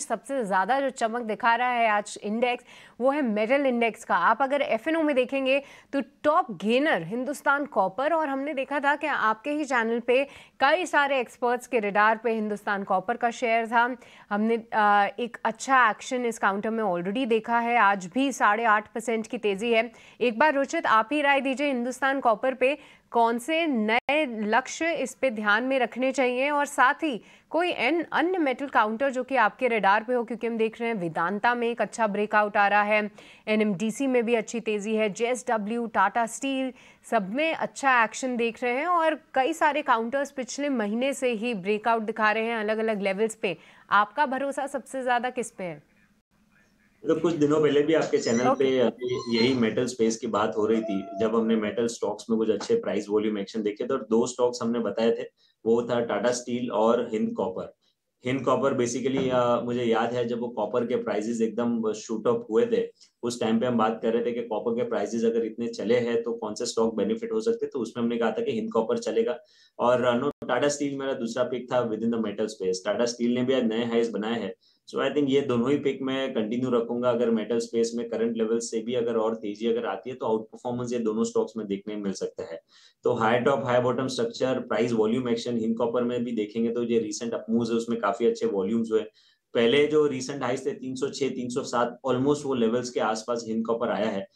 सबसे ज़्यादा जो चमक दिखा रहा है आज इंडेक्स वो है मेटल इंडेक्स का आप अगर एफ में देखेंगे तो टॉप गेनर हिंदुस्तान कॉपर और हमने देखा था कि आपके ही चैनल पे कई सारे एक्सपर्ट्स के रिडार पे हिंदुस्तान कॉपर का शेयर था हमने आ, एक अच्छा एक्शन इस काउंटर में ऑलरेडी देखा है आज भी साढ़े आठ परसेंट की तेज़ी है एक बार रोचित आप ही राय दीजिए हिंदुस्तान कॉपर पे कौन से नए लक्ष्य इस पे ध्यान में रखने चाहिए और साथ ही कोई एन अन्य मेटल काउंटर जो कि आपके रेडार पे हो क्योंकि हम देख रहे हैं वेदांता में एक अच्छा ब्रेकआउट आ रहा है एनएमडीसी में भी अच्छी तेज़ी है जेएसडब्ल्यू टाटा स्टील सब में अच्छा एक्शन देख रहे हैं और कई सारे काउंटर्स पिछले महीने से ही ब्रेकआउट दिखा रहे हैं अलग अलग लेवल्स पे आपका भरोसा सबसे ज़्यादा किस पे है तो कुछ दिनों पहले भी आपके चैनल okay. पे यही मेटल स्पेस की बात हो रही थी जब हमने मेटल स्टॉक्स में कुछ अच्छे प्राइस वॉल्यूम एक्शन देखे थे और दो स्टॉक्स हमने बताए थे वो था टाटा स्टील और Hind copper Hind copper basically मुझे याद है जब वो कॉपर के प्राइजेस एकदम शूट अप हुए थे उस टाइम पे हम बात कर रहे थे कि कॉपर के प्राइजेस अगर इतने चले हैं तो कौन से स्टॉक बेनिफिट हो सकते तो उसमें हमने कहा था कि हिंद कॉपर चलेगा और नो टाटा स्टील मेरा दूसरा पिक था within the metal space Tata steel ने भी आज नए हाइस बनाए हैं सो आई थिंक ये दोनों ही पिक मैं कंटिन्यू रखूंगा अगर मेटल स्पेस में करंट लेवल से भी अगर और तेजी अगर आती है तो आउट परफॉर्मेंस ये दोनों स्टॉक्स में देखने मिल सकता है तो high top high bottom structure price volume action Hind copper में भी देखेंगे तो ये रिसेंट अपमूव है उसमें काफी अच्छे वॉल्यूम्स हुए पहले जो रिसेंट हाइस थे 306 307 ऑलमोस्ट वो लेवल्स के आसपास हिम कॉपर आया है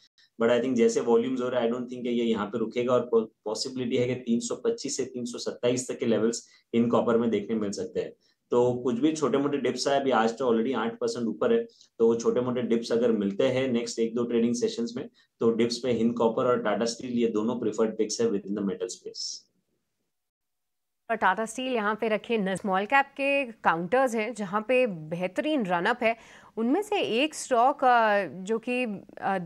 बट आई थिंक जैसे वॉल्यूम्स हो रहे आई डोंट थिंक ये यहाँ पे रुकेगा और पॉसिबिलिटी है कि 325 से 327 तक के लेवल्स हिंद कॉपर में देखने मिल सकते हैं तो कुछ भी छोटे मोटे डिप्स आए अभी आज तो ऑलरेडी आठ परसेंट ऊपर है तो छोटे मोटे डिप्स अगर मिलते हैं नेक्स्ट एक दो ट्रेडिंग सेशंस में तो डिप्स में हिंद कॉपर और टाटा स्टील ये दोनों प्रिफर्ड पिक्स है within the metal space और टाटा स्टील यहाँ पे रखे स्मॉल कैप के काउंटर्स हैं जहाँ पे बेहतरीन रनअप है उनमें से एक स्टॉक जो कि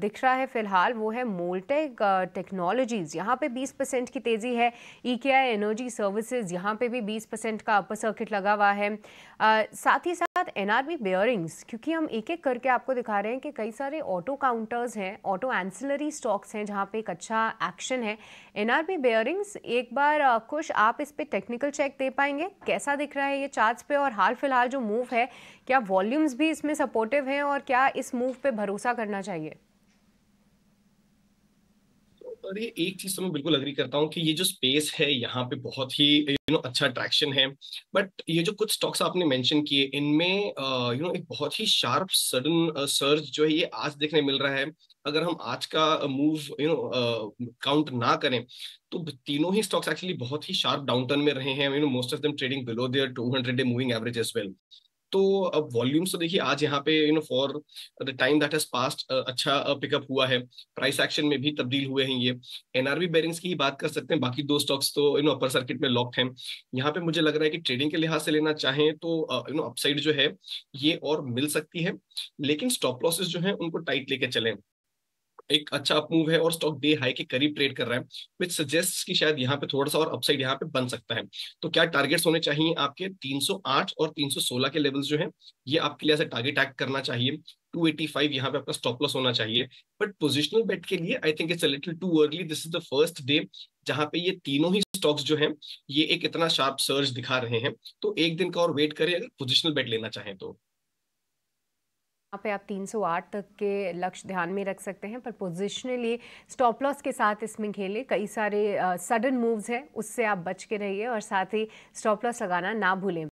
दिख रहा है फिलहाल वो है मोल्टेक टेक्नोलॉजीज़ यहाँ पे 20 परसेंट की तेज़ी है ई के आई एनर्जी सर्विसेज यहाँ पे भी 20 परसेंट का अपर सर्किट लगा हुआ है साथ ही साथ साथ एनआरबी बेयरिंग्स क्योंकि हम एक एक करके आपको दिखा रहे हैं कि कई सारे ऑटो काउंटर्स हैं ऑटो एंसिलरी स्टॉक्स हैं जहाँ पे एक अच्छा एक्शन है एनआरबी बेयरिंग्स एक बार कुछ आप इस पर टेक्निकल चेक दे पाएंगे कैसा दिख रहा है ये चार्ज पे और हाल फिलहाल जो मूव है क्या वॉल्यूम्स भी इसमें सपोर्टिव हैं और क्या इस मूव पर भरोसा करना चाहिए ये एक चीज तो मैं बिल्कुल अग्री करता हूँ कि ये जो स्पेस है यहाँ पे बहुत ही यू you नो know, अच्छा अट्रैक्शन है बट ये जो कुछ स्टॉक्स आपने मेंशन किए इनमें यू नो एक बहुत ही शार्प सडन सर्ज जो है ये आज देखने मिल रहा है अगर हम आज का मूव यू नो काउंट ना करें तो तीनों ही स्टॉक्स एक्चुअली बहुत ही शार्प डाउन टर्न में रहे हैं you know most of them trading below their hundred day moving average as well तो अब वॉल्यूम्स तो देखिए आज यहाँ पे you know for the time that has passed अच्छा पिकअप हुआ है प्राइस एक्शन में भी तब्दील हुए हैं ये एनआरबी बेरिंग्स की ही बात कर सकते हैं बाकी दो स्टॉक्स तो यू नो अपर सर्किट में लॉक्ड हैं यहाँ पे मुझे लग रहा है कि ट्रेडिंग के लिहाज से लेना चाहें तो यू नो अपसाइड जो है ये और मिल सकती है लेकिन स्टॉप लॉसेस जो है उनको टाइट लेके चले एक अच्छा अपमूव है और स्टॉक डे हाई के करीब ट्रेड कर रहा है विच सजेस्ट कि शायद यहाँ पे थोड़ा सा और अपसाइड यहाँ पे बन सकता है तो क्या टारगेट्स होने चाहिए आपके 308 और 316 के लेवल्स जो है ये आपके लिए ऐसे टारगेट एक्ट करना चाहिए 285 एटी फाइव यहाँ पे आपका स्टॉप लॉस होना चाहिए बट पोजिशनल बेट के लिए I think it's a little too early this is the first day जहां पे ये तीनों ही स्टॉक्स जो हैं ये एक इतना शार्प सर्ज दिखा रहे हैं तो एक दिन का और वेट करें अगर पोजिशनल बेट लेना चाहें तो यहाँ पे आप 308 तक के लक्ष्य ध्यान में रख सकते हैं पर पोजिशनली स्टॉप लॉस के साथ इसमें खेले कई सारे सडन मूव्स हैं उससे आप बच के रहिए और साथ ही स्टॉप लॉस लगाना ना भूलें